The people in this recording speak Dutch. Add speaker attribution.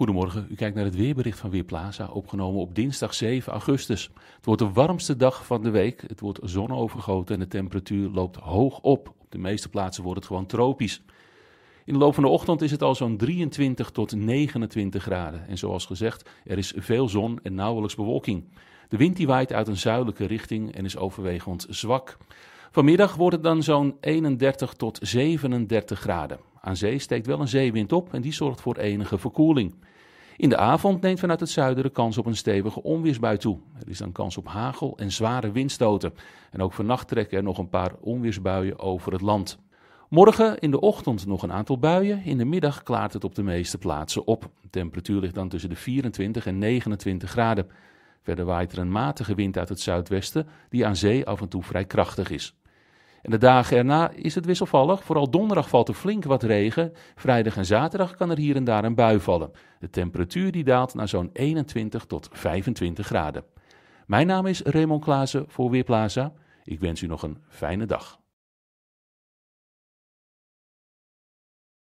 Speaker 1: Goedemorgen, u kijkt naar het weerbericht van Weerplaza, opgenomen op dinsdag 7 augustus. Het wordt de warmste dag van de week, het wordt zonovergoten en de temperatuur loopt hoog op. Op de meeste plaatsen wordt het gewoon tropisch. In de loop van de ochtend is het al zo'n 23 tot 29 graden. En zoals gezegd, er is veel zon en nauwelijks bewolking. De wind die waait uit een zuidelijke richting en is overwegend zwak. Vanmiddag wordt het dan zo'n 31 tot 37 graden. Aan zee steekt wel een zeewind op en die zorgt voor enige verkoeling. In de avond neemt vanuit het zuiden de kans op een stevige onweersbui toe. Er is dan kans op hagel en zware windstoten. En ook vannacht trekken er nog een paar onweersbuien over het land. Morgen in de ochtend nog een aantal buien. In de middag klaart het op de meeste plaatsen op. De temperatuur ligt dan tussen de 24 en 29 graden. Verder waait er een matige wind uit het zuidwesten, die aan zee af en toe vrij krachtig is de dagen erna is het wisselvallig. Vooral donderdag valt er flink wat regen. Vrijdag en zaterdag kan er hier en daar een bui vallen. De temperatuur die daalt naar zo'n 21 tot 25 graden. Mijn naam is Raymond Klaassen voor Weerplaza. Ik wens u nog een fijne dag.